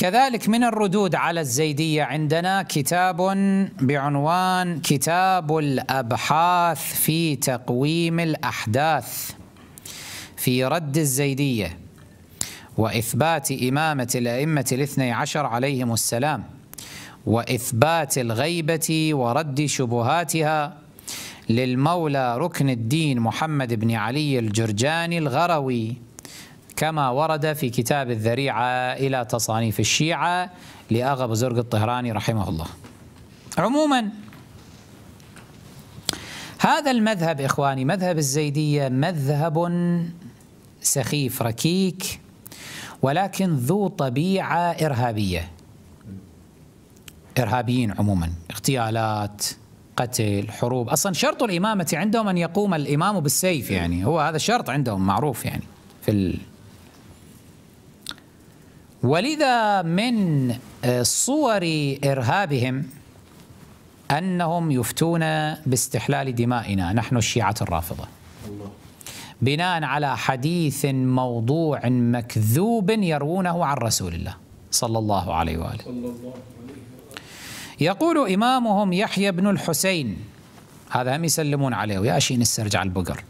كذلك من الردود على الزيدية عندنا كتاب بعنوان كتاب الأبحاث في تقويم الأحداث في رد الزيدية وإثبات إمامة الأئمة الاثني عشر عليهم السلام وإثبات الغيبة ورد شبهاتها للمولى ركن الدين محمد بن علي الجرجاني الغروي كما ورد في كتاب الذريعة إلى تصانيف الشيعة لأغا بزرق الطهراني رحمه الله عموما هذا المذهب إخواني مذهب الزيدية مذهب سخيف ركيك ولكن ذو طبيعة إرهابية إرهابيين عموما اغتيالات قتل حروب أصلا شرط الإمامة عندهم أن يقوم الإمام بالسيف يعني هو هذا شرط عندهم معروف يعني في ولذا من آه، صور إرهابهم أنهم يفتون باستحلال دمائنا نحن الشيعة الرافضة بناء على حديث موضوع مكذوب يروونه عن رسول الله صلى الله عليه وآله يقول إمامهم يحيى بن الحسين هذا هم يسلمون عليه ويا شيء نسرج على البقر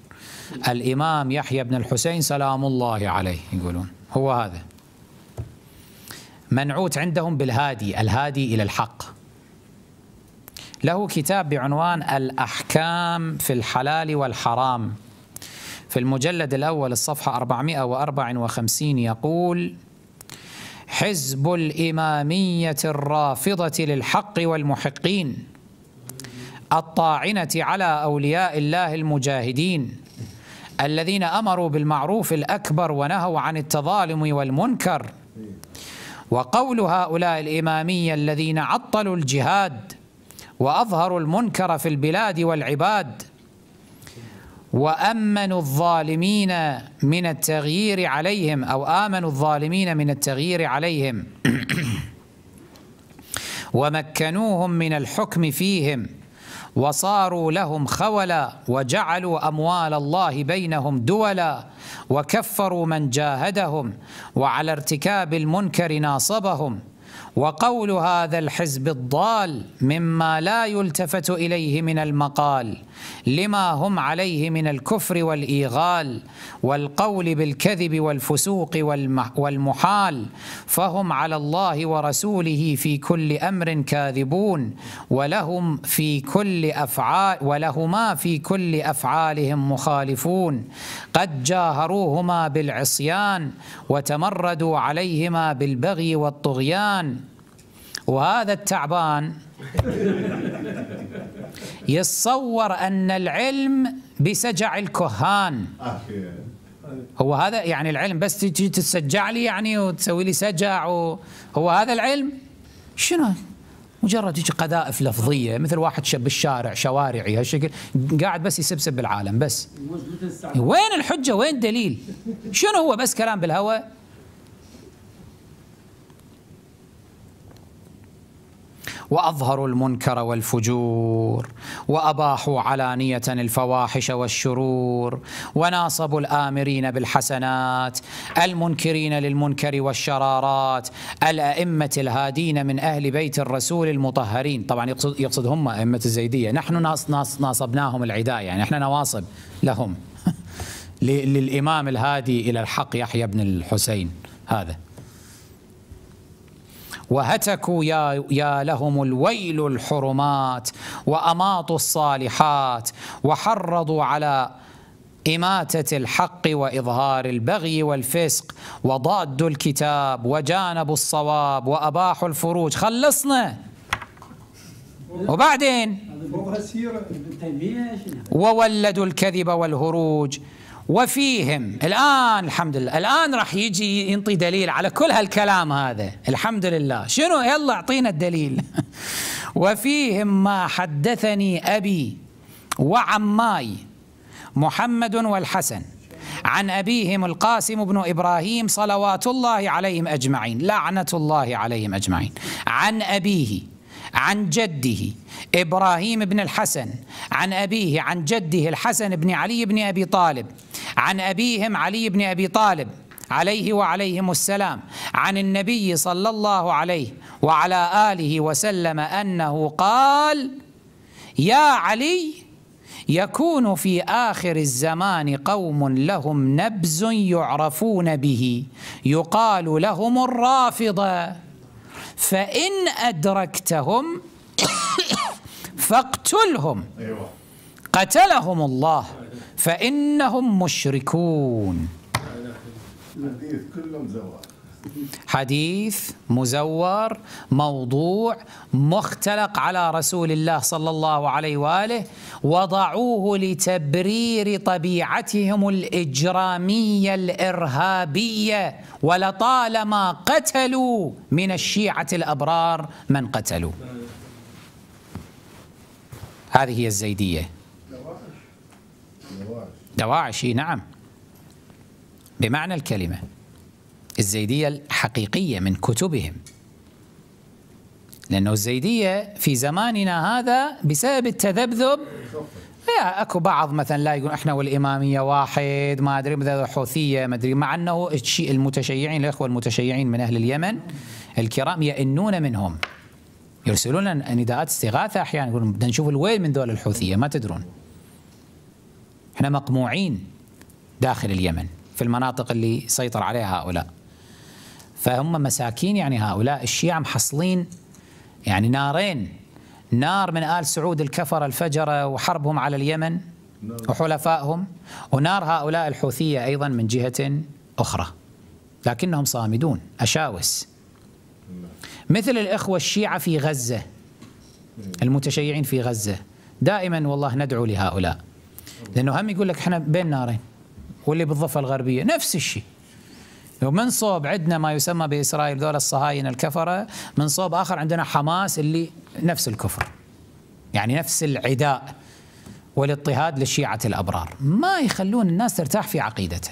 الإمام يحيى بن الحسين سلام الله عليه يقولون هو هذا منعوت عندهم بالهادي الهادي إلى الحق له كتاب بعنوان الأحكام في الحلال والحرام في المجلد الأول الصفحة 454 يقول حزب الإمامية الرافضة للحق والمحقين الطاعنة على أولياء الله المجاهدين الذين أمروا بالمعروف الأكبر ونهوا عن التظالم والمنكر وقول هؤلاء الإمامية الذين عطلوا الجهاد وأظهروا المنكر في البلاد والعباد وأمنوا الظالمين من التغيير عليهم أو آمنوا الظالمين من التغيير عليهم ومكنوهم من الحكم فيهم وصاروا لهم خولا وجعلوا اموال الله بينهم دولا وكفروا من جاهدهم وعلى ارتكاب المنكر ناصبهم وقول هذا الحزب الضال مما لا يلتفت اليه من المقال لما هم عليه من الكفر والايغال والقول بالكذب والفسوق والمحال فهم على الله ورسوله في كل امر كاذبون ولهم في كل افعال ولهما في كل افعالهم مخالفون قد جاهروهما بالعصيان وتمردوا عليهما بالبغي والطغيان تعبان وهذا التعبان يتصور أن العلم بسجع الكهان هو هذا يعني العلم بس تجي تسجع لي يعني وتسوي لي سجع هو هذا العلم شنو مجرد يجي قذائف لفظيه مثل واحد شب الشارع شوارعي هالشكل قاعد بس يسبسب بالعالم بس وين الحجه وين الدليل شنو هو بس كلام بالهواء واظهروا المنكر والفجور واباحوا علانيه الفواحش والشرور وناصبوا الامرين بالحسنات المنكرين للمنكر والشرارات الائمه الهادين من اهل بيت الرسول المطهرين طبعا يقصد يقصد هم ائمه الزيديه نحن ناص ناص ناصبناهم العدايه يعني احنا نواصب لهم للامام الهادي الى الحق يحيى بن الحسين هذا وهتكوا يا, يا لهم الويل الحرمات وأماطوا الصالحات وحرضوا على إماتة الحق وإظهار البغي والفسق وضادوا الكتاب وجانبوا الصواب وأباحوا الفروج خلصنا وبعدين وولدوا الكذب والهروج وفيهم الآن الحمد لله الآن راح يجي ينطي دليل على كل هالكلام هذا الحمد لله شنو يلا اعطينا الدليل وفيهم ما حدثني أبي وعماي محمد والحسن عن أبيهم القاسم بن إبراهيم صلوات الله عليهم أجمعين لعنة الله عليهم أجمعين عن أبيه عن جده إبراهيم بن الحسن عن أبيه عن جده الحسن بن علي بن أبي طالب عن أبيهم علي بن أبي طالب عليه وعليهم السلام عن النبي صلى الله عليه وعلى آله وسلم أنه قال يا علي يكون في آخر الزمان قوم لهم نبز يعرفون به يقال لهم الرافضة فإن أدركتهم فاقتلهم أيوة. قتلهم الله فإنهم مشركون حديث كلهم زوار حديث مزور موضوع مختلق على رسول الله صلى الله عليه واله وضعوه لتبرير طبيعتهم الاجراميه الارهابيه ولطالما قتلوا من الشيعه الابرار من قتلوا هذه هي الزيديه دواعشي نعم بمعنى الكلمة الزيدية الحقيقية من كتبهم لأنه الزيدية في زماننا هذا بسبب التذبذب يا اكو بعض مثلا لا يقول احنا والاماميه واحد ما ادري ماذا حوثيه ما ادري مع انه الشيء المتشيعين الاخوه المتشيعين من اهل اليمن الكرام يئنون منهم يرسلون نداءات استغاثه احيانا يقولون بدنا نشوف الويل من دول الحوثيه ما تدرون احنا مقموعين داخل اليمن في المناطق اللي سيطر عليها هؤلاء فهم مساكين يعني هؤلاء الشيعة محصلين يعني نارين نار من آل سعود الكفر الفجرة وحربهم على اليمن وحلفائهم ونار هؤلاء الحوثية أيضا من جهة أخرى لكنهم صامدون أشاوس مثل الإخوة الشيعة في غزة المتشيعين في غزة دائما والله ندعو لهؤلاء لانه هم يقول لك احنا بين نارين واللي بالضفه الغربيه نفس الشيء ومن صوب عندنا ما يسمى باسرائيل دول الصهاينه الكفره من صوب اخر عندنا حماس اللي نفس الكفر يعني نفس العداء والاضطهاد للشيعه الابرار ما يخلون الناس ترتاح في عقيدته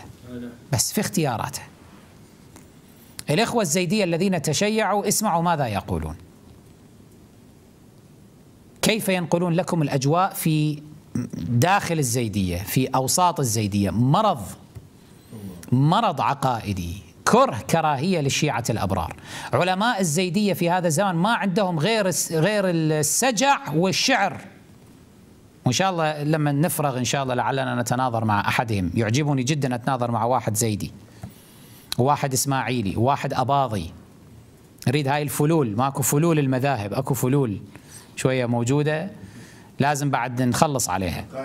بس في اختياراته الاخوه الزيديه الذين تشيعوا اسمعوا ماذا يقولون كيف ينقلون لكم الاجواء في داخل الزيدية في أوساط الزيدية مرض مرض عقائدي كره كراهيه للشيعه الابرار. علماء الزيديه في هذا الزمان ما عندهم غير غير السجع والشعر. وان شاء الله لما نفرغ ان شاء الله لعلنا نتناظر مع احدهم، يعجبني جدا اتناظر مع واحد زيدي. واحد اسماعيلي، واحد اباضي. اريد هاي الفلول، ماكو فلول المذاهب، اكو فلول شويه موجوده. لازم بعد نخلص عليها